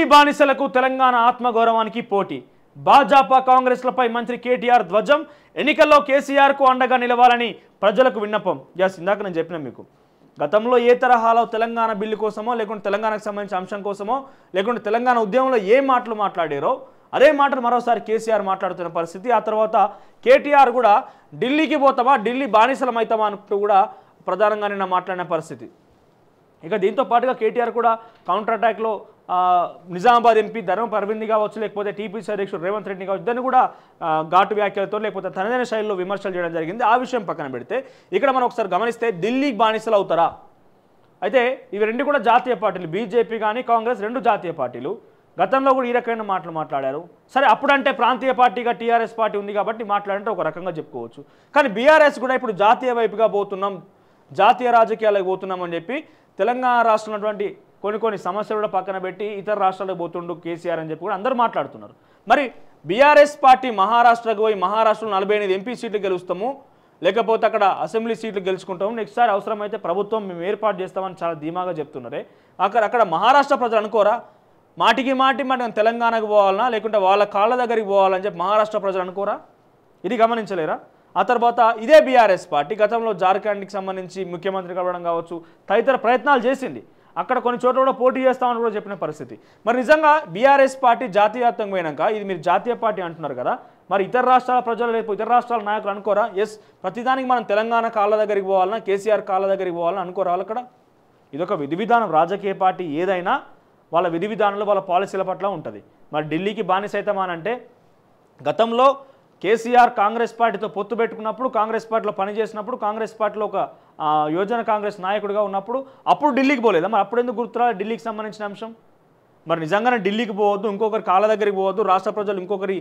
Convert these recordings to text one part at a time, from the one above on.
ఢిల్లీ బానిసలకు తెలంగాణ ఆత్మగౌరవానికి పోటీ భాజపా కాంగ్రెస్లపై మంత్రి కేటీఆర్ ధ్వజం ఎన్నికల్లో కేసీఆర్కు అండగా నిలవాలని ప్రజలకు విన్నపం ఎస్ ఇందాక నేను చెప్పిన మీకు గతంలో ఏ తరహాలో తెలంగాణ బిల్లు కోసమో లేకుంటే తెలంగాణకు సంబంధించిన అంశం కోసమో లేకుంటే తెలంగాణ ఉద్యమంలో ఏ మాటలు మాట్లాడారో అదే మాటలు మరోసారి కేసీఆర్ మాట్లాడుతున్న పరిస్థితి ఆ తర్వాత కేటీఆర్ కూడా ఢిల్లీకి పోతామా ఢిల్లీ బానిసలం అవుతామా అనుకుంటూ కూడా ప్రధానంగా నిన్న మాట్లాడిన పరిస్థితి ఇక దీంతో పాటుగా కేటీఆర్ కూడా కౌంటర్ అటాక్లో నిజామాబాద్ ఎంపీ ధర్మ పర్వింది కావచ్చు లేకపోతే టీపీసీ అధ్యక్షుడు రేవంత్ రెడ్డి కావచ్చు దాన్ని కూడా ఘాటు వ్యాఖ్యలతో లేకపోతే తనదైన శైలిలో విమర్శలు చేయడం జరిగింది ఆ విషయం పక్కన పెడితే ఇక్కడ మనం ఒకసారి గమనిస్తే ఢిల్లీకి బానిసలు అవుతారా అయితే ఇవి రెండు కూడా జాతీయ పార్టీలు బీజేపీ కానీ కాంగ్రెస్ రెండు జాతీయ పార్టీలు గతంలో కూడా ఈ రకమైన మాటలు మాట్లాడారు సరే అప్పుడంటే ప్రాంతీయ పార్టీగా టీఆర్ఎస్ పార్టీ ఉంది కాబట్టి మాట్లాడంటే ఒక రకంగా చెప్పుకోవచ్చు కానీ బీఆర్ఎస్ కూడా ఇప్పుడు జాతీయ వైపుగా పోతున్నాం జాతీయ రాజకీయాలకు పోతున్నాం అని చెప్పి తెలంగాణ రాష్ట్రంలో ఉన్నటువంటి కొన్ని కొన్ని సమస్యలు కూడా పక్కన పెట్టి ఇతర రాష్ట్రాలకు పోతుండు కేసీఆర్ అని చెప్పి కూడా అందరూ మాట్లాడుతున్నారు మరి బీఆర్ఎస్ పార్టీ మహారాష్ట్రకు పోయి మహారాష్ట్రలో నలభై ఎనిమిది ఎంపీ సీట్లు గెలుస్తాము లేకపోతే అక్కడ అసెంబ్లీ సీట్లు గెలుచుకుంటాము నెక్స్ట్ సారి అవసరమైతే ప్రభుత్వం మేము ఏర్పాటు చేస్తామని చాలా ధీమాగా చెప్తున్నారే అక్కడ అక్కడ మహారాష్ట్ర ప్రజలు అనుకోరా మాటికి మాటి మనం తెలంగాణకు పోవాలన్నా లేకుంటే వాళ్ళ కాళ్ళ దగ్గరికి పోవాలని చెప్పి మహారాష్ట్ర ప్రజలు అనుకోరా ఇది గమనించలేరా ఆ తర్వాత ఇదే బీఆర్ఎస్ పార్టీ గతంలో జార్ఖండ్కి సంబంధించి ముఖ్యమంత్రి కలవడం కావచ్చు తదితర ప్రయత్నాలు చేసింది అక్కడ కొన్ని చోట్ల కూడా పోటీ చేస్తామని కూడా చెప్పిన పరిస్థితి మరి నిజంగా బీఆర్ఎస్ పార్టీ జాతీయ పోయినాక ఇది మీరు జాతీయ పార్టీ అంటున్నారు కదా మరి ఇతర రాష్ట్రాల ప్రజలు రేపు ఇతర రాష్ట్రాల నాయకులు అనుకోరా ఎస్ ప్రతిదానికి మనం తెలంగాణ కాళ్ళ దగ్గరికి పోవాలన్నా కేసీఆర్ కాళ్ళ దగ్గరికి పోవాలని అనుకోరా వాళ్ళు అక్కడ ఇదొక విధి విధానం రాజకీయ పార్టీ ఏదైనా వాళ్ళ విధి విధానంలో వాళ్ళ పాలసీల పట్ల ఉంటుంది మరి ఢిల్లీకి బానిసైతామానంటే గతంలో కేసీఆర్ కాంగ్రెస్ పార్టీతో పొత్తు పెట్టుకున్నప్పుడు కాంగ్రెస్ పార్టీలో పనిచేసినప్పుడు కాంగ్రెస్ పార్టీలో ఒక యోజన కాంగ్రెస్ నాయకుడిగా ఉన్నప్పుడు అప్పుడు ఢిల్లీకి పోలేదా మరి అప్పుడు ఎందుకు గుర్తురాలి ఢిల్లీకి సంబంధించిన అంశం మరి నిజంగానే ఢిల్లీకి పోవద్దు ఇంకొకరి కాళ్ళ దగ్గరికి పోవద్దు రాష్ట్ర ప్రజలు ఇంకొకరి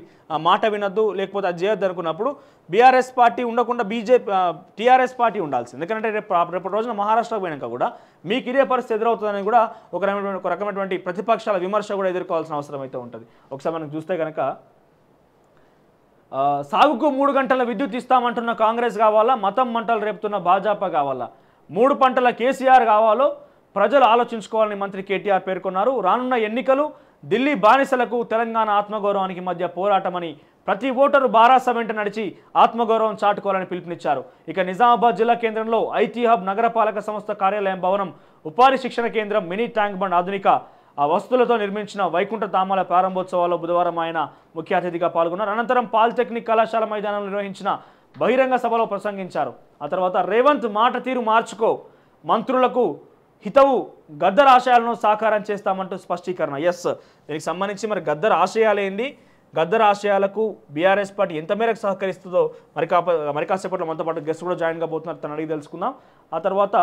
మాట వినొద్దు లేకపోతే అది చేయొద్దు అనుకున్నప్పుడు బీఆర్ఎస్ పార్టీ ఉండకుండా బీజేపీ టీఆర్ఎస్ పార్టీ ఉండాల్సింది ఎందుకంటే రేపు రేపటి రోజున మహారాష్ట్రకు పోయినాక కూడా మీకు ఇదే పరిస్థితి ఎదురవుతుందని కూడా ఒక రకమైన ఒక రకమైనటువంటి ప్రతిపక్షాల విమర్శ కూడా ఎదుర్కోవాల్సిన అవసరం అయితే ఉంటుంది ఒకసారి మనం చూస్తే కనుక సాగుకు మూడు గంటల విద్యుత్ ఇస్తామంటున్న కాంగ్రెస్ కావాలా మతం మంటలు రేపుతున్న భాజపా కావాలా మూడు పంటల కేసీఆర్ కావాలో ప్రజలు ఆలోచించుకోవాలని మంత్రి కేటీఆర్ పేర్కొన్నారు రానున్న ఎన్నికలు ఢిల్లీ బానిసలకు తెలంగాణ ఆత్మగౌరవానికి మధ్య పోరాటమని ప్రతి ఓటరు బారాస వెంట నడిచి ఆత్మగౌరవం చాటుకోవాలని పిలుపునిచ్చారు ఇక నిజామాబాద్ జిల్లా కేంద్రంలో ఐటీ హబ్ నగరపాలక సంస్థ కార్యాలయం భవనం ఉపాధి శిక్షణ కేంద్రం మినీ ట్యాంక్ బండ్ ఆధునిక ఆ వస్తువులతో నిర్మించిన వైకుంఠ ధామాల ప్రారంభోత్సవాల్లో బుధవారం ఆయన ముఖ్య అతిథిగా పాల్గొన్నారు అనంతరం పాలిటెక్నిక్ కళాశాల మైదానంలో నిర్వహించిన బహిరంగ సభలో ప్రసంగించారు ఆ తర్వాత రేవంత్ మాట తీరు మార్చుకో మంత్రులకు హితవు గద్దర్ ఆశయాలను సాకారం చేస్తామంటూ స్పష్టీకరణ ఎస్ దీనికి సంబంధించి మరి గద్దర్ ఏంటి గద్దర్ ఆశయాలకు బీఆర్ఎస్ పార్టీ ఎంత మేరకు సహకరిస్తుందో మరికా మరికాసేపట్లో మనతో పాటు గెస్ట్ కూడా జాయిన్గా పోతున్నారు తను అడిగి తెలుసుకుందాం ఆ తర్వాత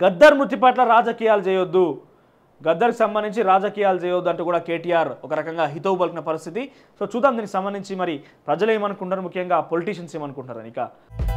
గద్దర్ మృతి పట్ల రాజకీయాలు చేయొద్దు గద్దర్కి సంబంధించి రాజకీయాలు చేయొద్దంటూ కూడా కేటీఆర్ ఒక రకంగా హితవు పలికిన పరిస్థితి సో చూద్దాం దీనికి సంబంధించి మరి ప్రజలు ఏమనుకుంటారు ముఖ్యంగా పొలిటీషియన్స్ ఏమనుకుంటారు ఇక